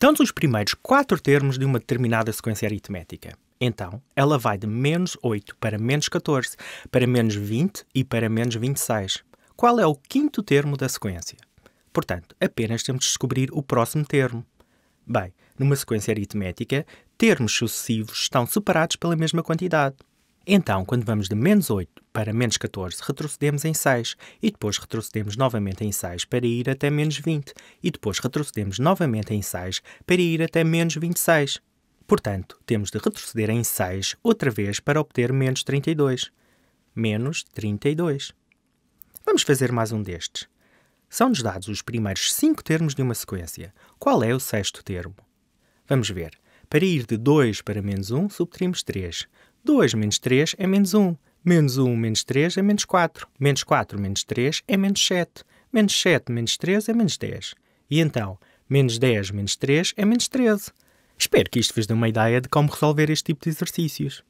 dão-nos os primeiros quatro termos de uma determinada sequência aritmética. Então, ela vai de menos 8 para menos 14, para menos 20 e para menos 26. Qual é o quinto termo da sequência? Portanto, apenas temos de descobrir o próximo termo. Bem, numa sequência aritmética, termos sucessivos estão separados pela mesma quantidade. Então, quando vamos de menos 8 para menos 14, retrocedemos em 6 e depois retrocedemos novamente em 6 para ir até menos 20 e depois retrocedemos novamente em 6 para ir até menos 26. Portanto, temos de retroceder em 6 outra vez para obter menos 32. Menos 32. Vamos fazer mais um destes. São-nos dados os primeiros 5 termos de uma sequência. Qual é o sexto termo? Vamos ver. Para ir de 2 para menos 1, subtraímos 3. 2 menos 3 é menos 1. Menos 1 menos 3 é menos 4. Menos 4 menos 3 é menos 7. Menos 7 menos 3 é menos 10. E então, menos 10 menos 3 é menos 13. Espero que isto vos dê uma ideia de como resolver este tipo de exercícios.